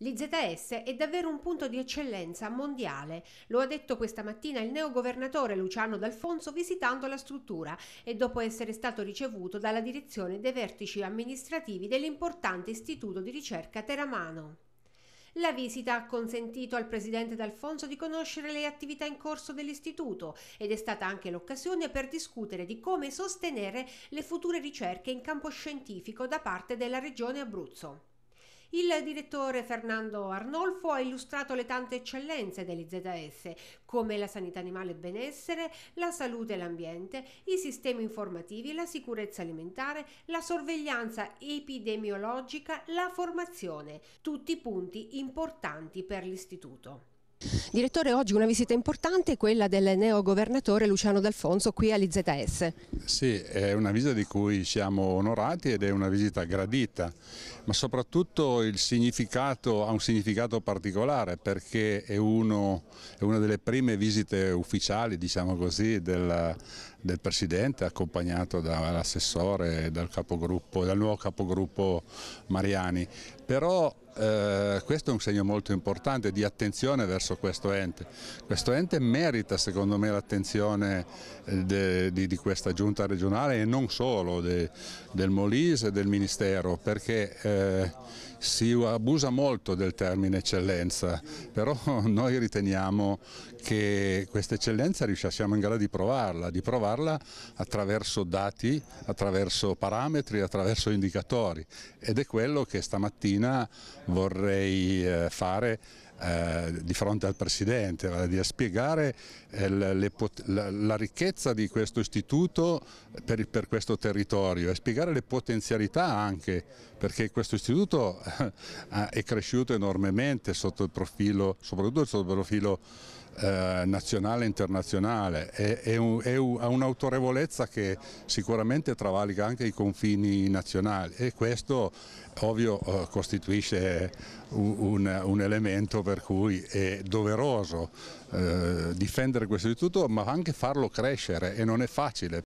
L'IZS è davvero un punto di eccellenza mondiale, lo ha detto questa mattina il neogovernatore Luciano D'Alfonso visitando la struttura e dopo essere stato ricevuto dalla direzione dei vertici amministrativi dell'importante istituto di ricerca Teramano. La visita ha consentito al presidente D'Alfonso di conoscere le attività in corso dell'istituto ed è stata anche l'occasione per discutere di come sostenere le future ricerche in campo scientifico da parte della regione Abruzzo. Il direttore Fernando Arnolfo ha illustrato le tante eccellenze degli ZS, come la sanità animale e benessere, la salute e l'ambiente, i sistemi informativi, la sicurezza alimentare, la sorveglianza epidemiologica, la formazione, tutti punti importanti per l'istituto. Direttore, oggi una visita importante è quella del neo governatore Luciano D'Alfonso qui all'IZS. Sì, è una visita di cui siamo onorati ed è una visita gradita, ma soprattutto il significato ha un significato particolare perché è, uno, è una delle prime visite ufficiali, diciamo così, del, del Presidente accompagnato dall'assessore e dal, dal, nuovo capogruppo Mariani, però eh, questo è un segno molto importante di attenzione verso questo ente, questo ente merita secondo me l'attenzione eh, di, questa giunta regionale e non solo de, del Molise e del Ministero perché eh, si abusa molto del termine eccellenza, però noi riteniamo che questa eccellenza riusciamo in grado di provarla, di provarla misurarla attraverso dati, attraverso parametri, attraverso indicatori ed è quello che stamattina vorrei eh, fare eh, di fronte al Presidente, vale a dire spiegare eh, le, la, la, ricchezza di questo istituto per, per, questo territorio e spiegare le potenzialità anche, perché questo istituto è cresciuto enormemente sotto il profilo, soprattutto sotto il profilo eh, nazionale e internazionale, è, è un, ha un'autorevolezza che sicuramente travalica anche i confini nazionali e questo ovvio eh, costituisce un, un, un elemento per cui è doveroso eh, difendere questo istituto ma anche farlo crescere e non è facile.